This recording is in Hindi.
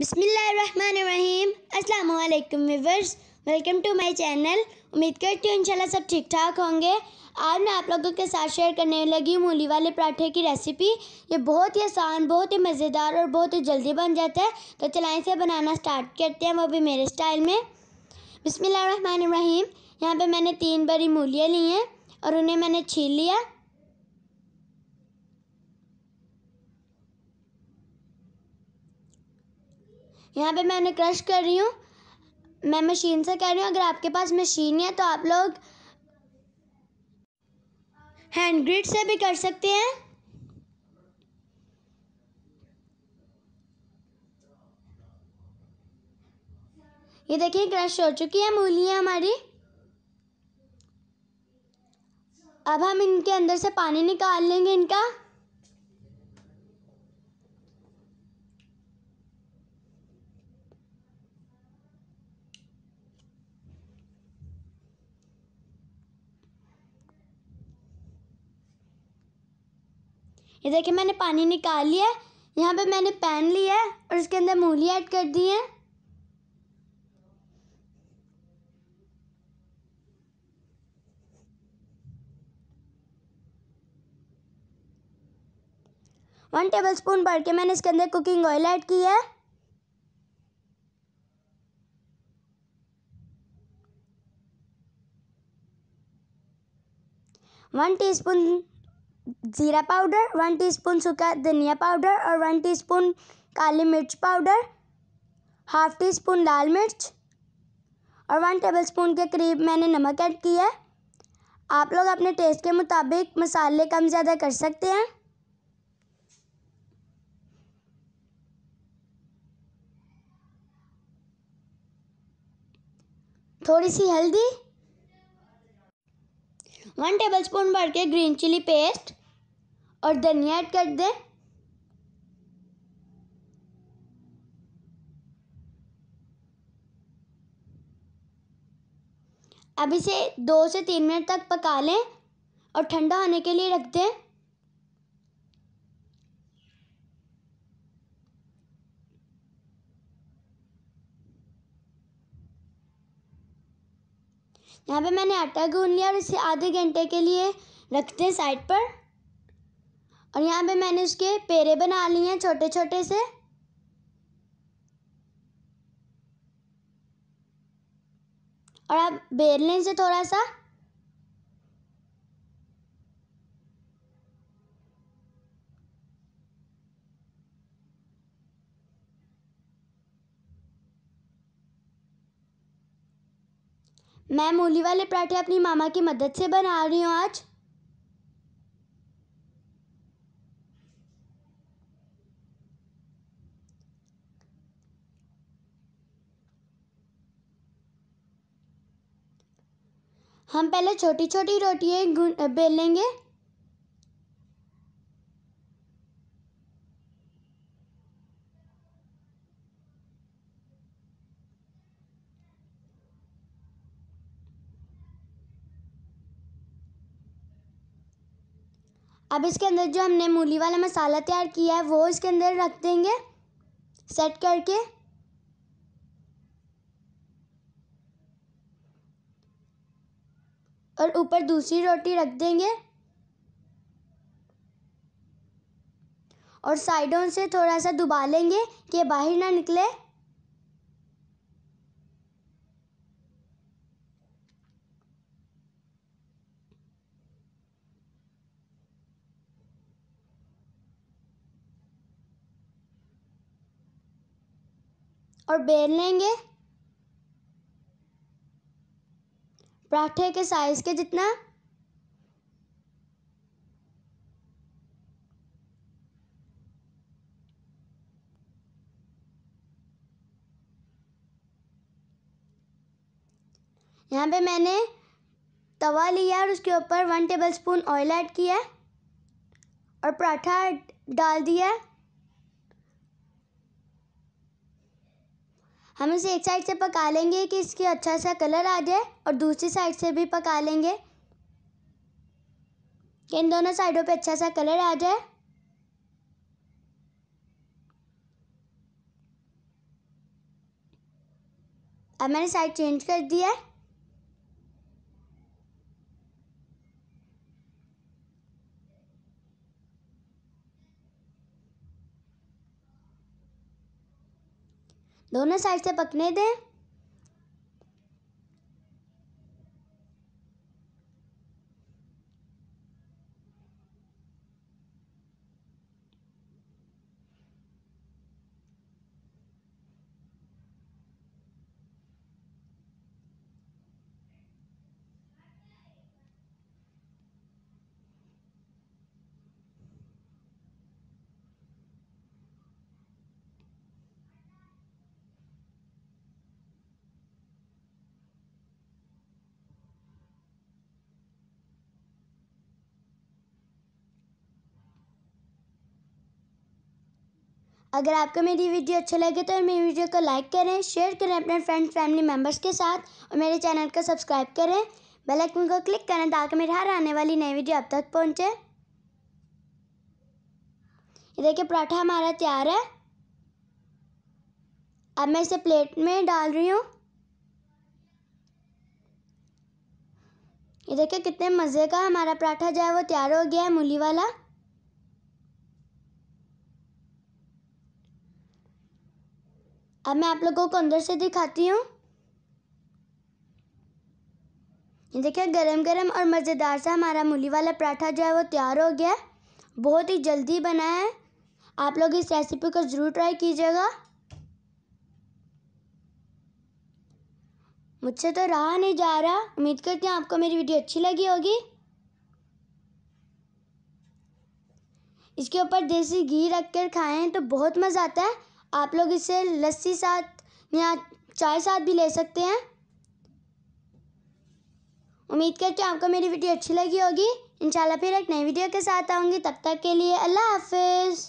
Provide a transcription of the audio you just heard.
बिसमीम अल्लाम वेलकम टू माय चैनल उम्मीद करती हूँ इंशाल्लाह सब ठीक ठाक होंगे आज मैं आप लोगों के साथ शेयर करने लगी हूँ मूली वाले पराठे की रेसिपी ये बहुत ही आसान बहुत ही मज़ेदार और बहुत ही जल्दी बन जाता है तो चलाएँ से बनाना स्टार्ट करते हैं वो भी मेरे स्टाइल में बिसमीम यहाँ पर मैंने तीन बड़ी मूलियाँ ली हैं और उन्हें मैंने छील लिया यहाँ पे मैंने क्रश कर रही हूँ मैं मशीन से कह रही हूँ अगर आपके पास मशीन है तो आप लोग हैंड ग्रिड से भी कर सकते हैं ये देखिए क्रश हो चुकी है मूलियाँ हमारी अब हम इनके अंदर से पानी निकाल लेंगे इनका ये देखिए मैंने पानी निकाल लिया है यहाँ पे मैंने पैन लिया है और इसके अंदर मूली ऐड कर दी है वन टेबल स्पून भर के मैंने इसके अंदर कुकिंग ऑयल ऐड किया है वन टीस्पून ज़ीरा पाउडर वन टीस्पून सूखा धनिया पाउडर और वन टीस्पून काली मिर्च पाउडर हाफ टी स्पून लाल मिर्च और वन टेबल स्पून के करीब मैंने नमक ऐड किया है आप लोग अपने टेस्ट के मुताबिक मसाले कम ज़्यादा कर सकते हैं थोड़ी सी हल्दी वन टेबल स्पून भर के ग्रीन चिली पेस्ट और धनिया ऐड कर दें अब इसे दो से तीन मिनट तक पका लें और ठंडा होने के लिए रख दें यहाँ पे मैंने आटा गूंद लिया और इसे आधे घंटे के लिए रखते हैं साइड पर और यहाँ पे मैंने उसके पेड़े बना लिए हैं छोटे छोटे से और आप बेर लें से थोड़ा सा मैं मूली वाले पराठे अपनी मामा की मदद से बना रही हूँ आज हम पहले छोटी छोटी रोटियां बेलेंगे अब इसके अंदर जो हमने मूली वाला मसाला तैयार किया है वो इसके अंदर रख देंगे सेट करके और ऊपर दूसरी रोटी रख देंगे और साइडों से थोड़ा सा दुबा लेंगे कि बाहर ना निकले और बेल लेंगे पराठे के साइज़ के जितना यहाँ पे मैंने तवा लिया और उसके ऊपर वन टेबलस्पून ऑयल ऐड किया और पराठा डाल दिया हम इसे एक साइड से पका लेंगे कि इसके अच्छा सा कलर आ जाए और दूसरी साइड से भी पका लेंगे कि इन दोनों साइडों पे अच्छा सा कलर आ जाए अब मैंने साइड चेंज कर दिया है दोनों साइड से पकने दें अगर आपको मेरी वीडियो अच्छी लगे तो मेरी वीडियो को लाइक करें शेयर करें अपने फ्रेंड्स फैमिली मेम्बर्स के साथ और मेरे चैनल को सब्सक्राइब करें बेल आइकन को क्लिक करें ताकि मेरी हर आने वाली नई वीडियो अब तक पहुंचे ये देखिए पराठा हमारा तैयार है अब मैं इसे प्लेट में डाल रही हूँ ये देखिए कितने मज़े का हमारा पराठा जो है वो तैयार हो गया है मूली वाला अब मैं आप लोगों को अंदर से दिखाती हूँ ये देखिए गरम गरम और मज़ेदार सा हमारा मूली वाला पराठा जो है वो तैयार हो गया बहुत ही जल्दी बना है आप लोग इस रेसिपी को ज़रूर ट्राई कीजिएगा मुझसे तो रहा नहीं जा रहा उम्मीद करती हूँ आपको मेरी वीडियो अच्छी लगी होगी इसके ऊपर देसी घी रख कर खाएँ तो बहुत मज़ा आता है आप लोग इसे लस्सी साथ या चाय साथ भी ले सकते हैं उम्मीद करती हूँ आपको मेरी वीडियो अच्छी लगी होगी इंशाल्लाह फिर एक नई वीडियो के साथ आऊँगी तब तक के लिए अल्लाह हाफिज़